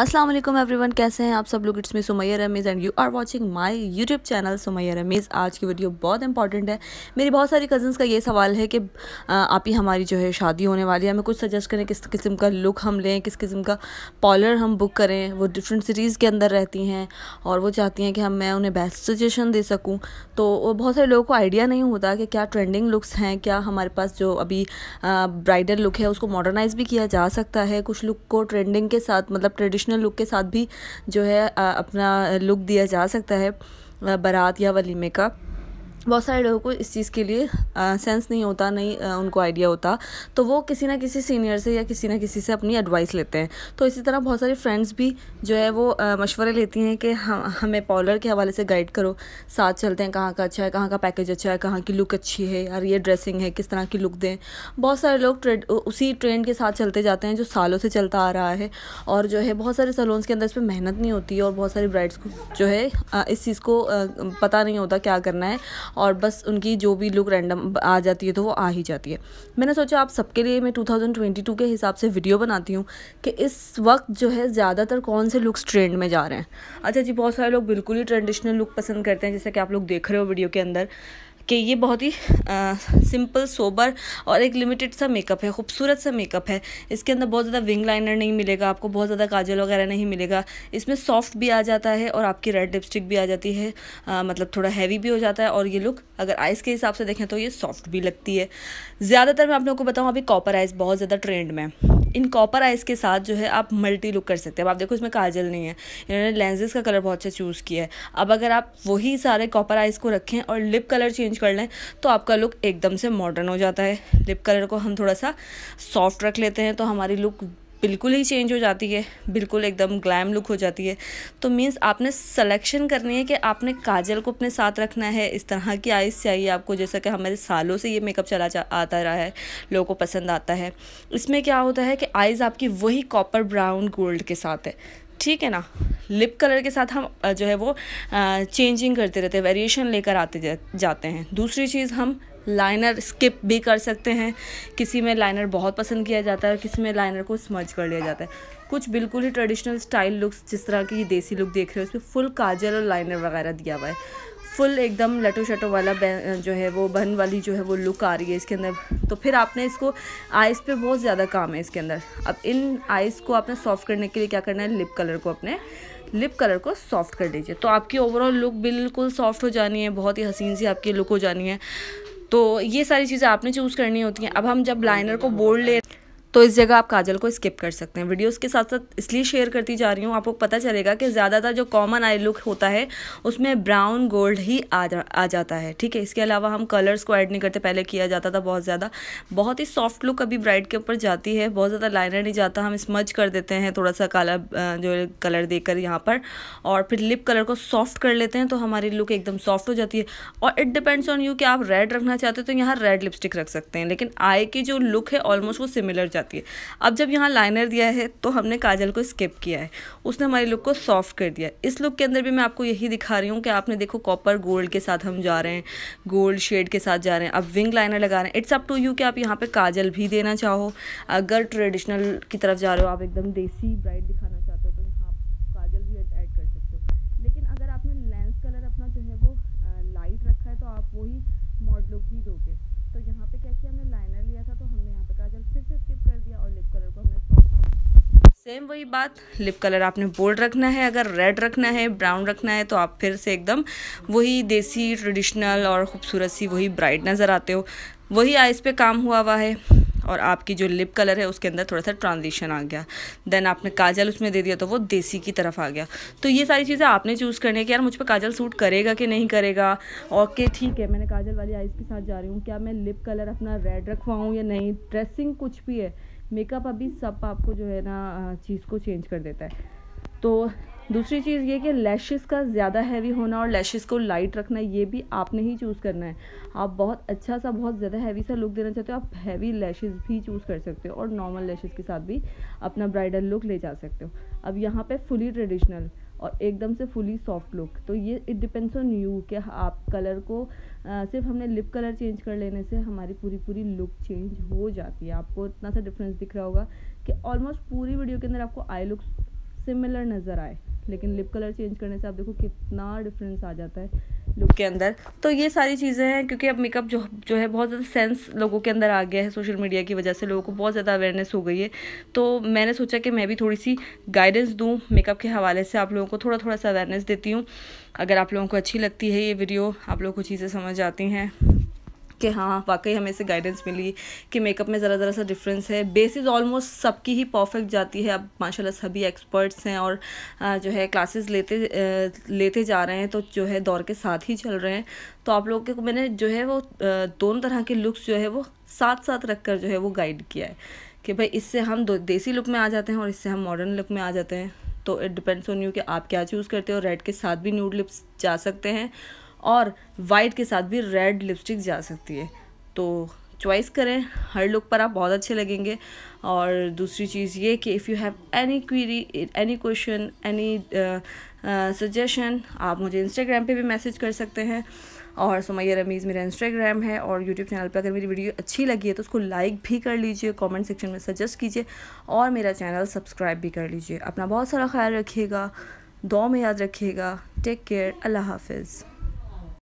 Aslam every one कैसे हैं आप सब लोग it's me Sumaiya Ramiz and you are watching my YouTube channel Sumaiya Ramiz आज की वीडियो बहुत इंपॉर्टेंट है मेरी बहुत सारी कज़न्स का ये सवाल है कि आप ही हमारी जो है शादी होने वाली है हमें कुछ सजेस्ट करें किस किस्म का लुक हम लें किस किस्म का पॉलर हम बुक करें वो डिफरेंट सिटीज़ के अंदर रहती हैं और वो चाहती हैं कि हम मैं उन्हें बेस्ट सजेशन दे सकूँ तो वो बहुत सारे लोगों को आइडिया नहीं होता कि क्या ट्रेंडिंग लुक्स हैं क्या हमारे पास जो अभी ब्राइडल लुक है उसको मॉडर्नाइज़ भी किया जा सकता है कुछ लुक को ट्रेंडिंग के साथ मतलब ट्रेडिशन ट्रेडिशनल लुक के साथ भी जो है अपना लुक दिया जा सकता है बारात या वलीमे का बहुत सारे लोगों को इस चीज़ के लिए सेंस नहीं होता नहीं आ, उनको आइडिया होता तो वो किसी ना किसी सीनियर से या किसी ना किसी से अपनी एडवाइस लेते हैं तो इसी तरह बहुत सारे फ्रेंड्स भी जो है वो मशवरे लेती हैं कि हम हमें पॉलर के हवाले से गाइड करो साथ चलते हैं कहाँ का अच्छा है कहाँ का पैकेज अच्छा है कहाँ की लुक अच्छी है यार ये ड्रेसिंग है किस तरह की लुक दें बहुत सारे लोग ट्रेड उसी ट्रेंड के साथ चलते जाते हैं जो सालों से चलता आ रहा है और जो है बहुत सारे सलोन्स के अंदर इस पर मेहनत नहीं होती और बहुत सारी ब्राइड्स को जो है इस चीज़ को पता नहीं होता क्या करना है और बस उनकी जो भी लुक रैंडम आ जाती है तो वो आ ही जाती है मैंने सोचा आप सबके लिए मैं 2022 के हिसाब से वीडियो बनाती हूँ कि इस वक्त जो है ज़्यादातर कौन से लुक्स ट्रेंड में जा रहे हैं अच्छा जी बहुत सारे लोग बिल्कुल ही ट्रेडिशनल लुक पसंद करते हैं जैसे कि आप लोग देख रहे हो वीडियो के अंदर कि ये बहुत ही सिंपल सोबर और एक लिमिटेड सा मेकअप है खूबसूरत सा मेकअप है इसके अंदर बहुत ज़्यादा विंग लाइनर नहीं मिलेगा आपको बहुत ज़्यादा काजल वगैरह नहीं मिलेगा इसमें सॉफ्ट भी आ जाता है और आपकी रेड लिपस्टिक भी आ जाती है आ, मतलब थोड़ा हैवी भी हो जाता है और ये लुक अगर आइस के हिसाब से देखें तो ये सॉफ्ट भी लगती है ज़्यादातर मैं आप लोगों को बताऊँ अभी कॉपर आइस बहुत ज़्यादा ट्रेंड में इन कॉपर आइज़ के साथ जो है आप मल्टी लुक कर सकते हैं अब आप देखो इसमें काजल नहीं है इन्होंने लेंजेस का कलर बहुत अच्छा चूज़ किया है अब अगर आप वही सारे कॉपर आइज़ को रखें और लिप कलर चेंज कर लें तो आपका लुक एकदम से मॉडर्न हो जाता है लिप कलर को हम थोड़ा सा सॉफ्ट रख लेते हैं तो हमारी लुक बिल्कुल ही चेंज हो जाती है बिल्कुल एकदम ग्लैम लुक हो जाती है तो मीन्स आपने सलेक्शन करनी है कि आपने काजल को अपने साथ रखना है इस तरह की आइज़ चाहिए आपको जैसा कि हमारे सालों से ये मेकअप चला जा आता रहा है लोगों को पसंद आता है इसमें क्या होता है कि आइज़ आपकी वही कॉपर ब्राउन गोल्ड के साथ है ठीक है ना लिप कलर के साथ हम जो है वो चेंजिंग करते रहते हैं वेरिएशन लेकर आते जाते हैं दूसरी चीज़ हम लाइनर स्किप भी कर सकते हैं किसी में लाइनर बहुत पसंद किया जाता है किसी में लाइनर को स्मर्ज कर लिया जाता है कुछ बिल्कुल ही ट्रेडिशनल स्टाइल लुक्स जिस तरह की देसी लुक देख रहे हो उसमें फुल काजल और लाइनर वगैरह दिया हुआ है फुल एकदम लटो शटो वाला जो है वो बन वाली जो है वो लुक आ रही है इसके अंदर तो फिर आपने इसको आइज़ पे बहुत ज़्यादा काम है इसके अंदर अब इन आइज़ को आपने सॉफ्ट करने के लिए क्या करना है लिप कलर को अपने लिप कलर को सॉफ्ट कर लीजिए तो आपकी ओवरऑल लुक बिल्कुल सॉफ्ट हो जानी है बहुत ही हसीन सी आपकी लुक हो जानी है तो ये सारी चीज़ें आपने चूज़ करनी होती हैं अब हम जब लाइनर को बोल्ड ले तो इस जगह आप काजल को स्किप कर सकते हैं वीडियोस के साथ साथ इसलिए शेयर करती जा रही हूँ आपको पता चलेगा कि ज़्यादातर जो कॉमन आई लुक होता है उसमें ब्राउन गोल्ड ही आ जा आ जाता है ठीक है इसके अलावा हम कलर्स को ऐड नहीं करते पहले किया जाता था बहुत ज़्यादा बहुत ही सॉफ्ट लुक अभी ब्राइड के ऊपर जाती है बहुत ज़्यादा लाइनर नहीं जाता हम स्मच कर देते हैं थोड़ा सा काला जो कलर देकर यहाँ पर और फिर लिप कलर को सॉफ्ट कर लेते हैं तो हमारी लुक एकदम सॉफ्ट हो जाती है और इट डिपेंड्स ऑन यू कि आप रेड रखना चाहते हो तो यहाँ रेड लिपस्टिक रख सकते हैं लेकिन आई की जो लुक है ऑलमोस्ट वो सिमिलर जाती है अब जब यहाँ लाइनर दिया है तो हमने काजल को स्किप किया है उसने हमारे लुक को सॉफ्ट कर दिया इस लुक के अंदर भी मैं आपको यही दिखा रही हूँ कि आपने देखो कॉपर गोल्ड के साथ हम जा रहे हैं गोल्ड शेड के साथ जा रहे हैं अब विंग लाइनर लगा रहे हैं इट्स अप टू यू कि आप यहाँ पर काजल भी देना चाहो अगर ट्रेडिशनल की तरफ जा रहे हो आप एकदम देसी ब्राइट दिखाना चाहते हो तो यहाँ काजल भी ऐड कर सकते हो लेकिन अगर आपने लेंस कलर अपना जो है वो लाइट रखा है तो आप वही मॉड लुक ही दोगे तो यहाँ पे क्या किया हमने लाइनर लिया था तो हमने यहाँ पे काजल फिर से स्किप कर दिया और लिप कलर को हमने सेम वही बात लिप कलर आपने बोल्ड रखना है अगर रेड रखना है ब्राउन रखना है तो आप फिर से एकदम वही देसी ट्रेडिशनल और ख़ूबसूरत सी वही ब्राइट नज़र आते हो वही आइज़ पे काम हुआ हुआ है और आपकी जो लिप कलर है उसके अंदर थोड़ा सा ट्रांजिशन आ गया देन आपने काजल उसमें दे दिया तो वो देसी की तरफ आ गया तो ये सारी चीज़ें आपने चूज़ करने की यार मुझ पर काजल सूट करेगा कि नहीं करेगा ओके ठीक है मैंने काजल वाली आइज़ के साथ जा रही हूँ क्या मैं लिप कलर अपना रेड रखवाऊँ या नहीं ड्रेसिंग कुछ भी है मेकअप अभी सब आपको जो है ना चीज़ को चेंज कर देता है तो दूसरी चीज़ ये कि लैशेस का ज़्यादा हैवी होना और लैशेस को लाइट रखना ये भी आपने ही चूज़ करना है आप बहुत अच्छा सा बहुत ज़्यादा हैवी सा लुक देना चाहते हो आप हैवी लैशेस भी चूज़ कर सकते हो और नॉर्मल लैशेस के साथ भी अपना ब्राइडल लुक ले जा सकते हो अब यहाँ पे फुली ट्रेडिशनल और एकदम से फुली सॉफ्ट लुक तो ये इट डिपेंड्स ऑन यू कि आप कलर को आ, सिर्फ हमने लिप कलर चेंज कर लेने से हमारी पूरी पूरी लुक चेंज हो जाती है आपको इतना सा डिफरेंस दिख रहा होगा कि ऑलमोस्ट पूरी वीडियो के अंदर आपको आई लुक सिमिलर नज़र आए लेकिन लिप कलर चेंज करने से आप देखो कितना डिफरेंस आ जाता है लुक के अंदर तो ये सारी चीज़ें हैं क्योंकि अब मेकअप जो जो है बहुत ज़्यादा सेंस लोगों के अंदर आ गया है सोशल मीडिया की वजह से लोगों को बहुत ज़्यादा अवेयरनेस हो गई है तो मैंने सोचा कि मैं भी थोड़ी सी गाइडेंस दूँ मेकअप के हवाले से आप लोगों को थोड़ा थोड़ा सा अवेयरनेस देती हूँ अगर आप लोगों को अच्छी लगती है ये वीडियो आप लोगों को चीज़ें समझ आती हैं कि हाँ वाकई हमें से गाइडेंस मिली कि मेकअप में ज़रा ज़रा सा डिफरेंस है बेसिस ऑलमोस्ट सबकी ही परफेक्ट जाती है अब माशाल्लाह सभी एक्सपर्ट्स हैं और जो है क्लासेस लेते लेते जा रहे हैं तो जो है दौर के साथ ही चल रहे हैं तो आप लोगों के मैंने जो है वो दोनों तरह के लुक्स जो है वो साथ साथ रख कर जो है वो गाइड किया है कि भाई इससे हम देसी लुक में आ जाते हैं और इससे हम मॉडर्न लुक में आ जाते हैं तो इट डिपेंड्स ऑन यू कि आप क्या चूज़ करते हो रेड के साथ भी न्यूड लिप्स जा सकते हैं और वाइट के साथ भी रेड लिपस्टिक जा सकती है तो चॉइस करें हर लुक पर आप बहुत अच्छे लगेंगे और दूसरी चीज़ ये कि if you have any query any question any suggestion आप मुझे इंस्टाग्राम पे भी मैसेज कर सकते हैं और सुमैया रमीज़ मेरा इंस्टाग्राम है और यूट्यूब चैनल पर अगर मेरी वीडियो अच्छी लगी है तो उसको लाइक भी कर लीजिए कमेंट सेक्शन में सजेस्ट कीजिए और मेरा चैनल सब्सक्राइब भी कर लीजिए अपना बहुत सारा ख्याल रखिएगा दो में याद रखिएगा टेक केयर अल्लाह हाफिज़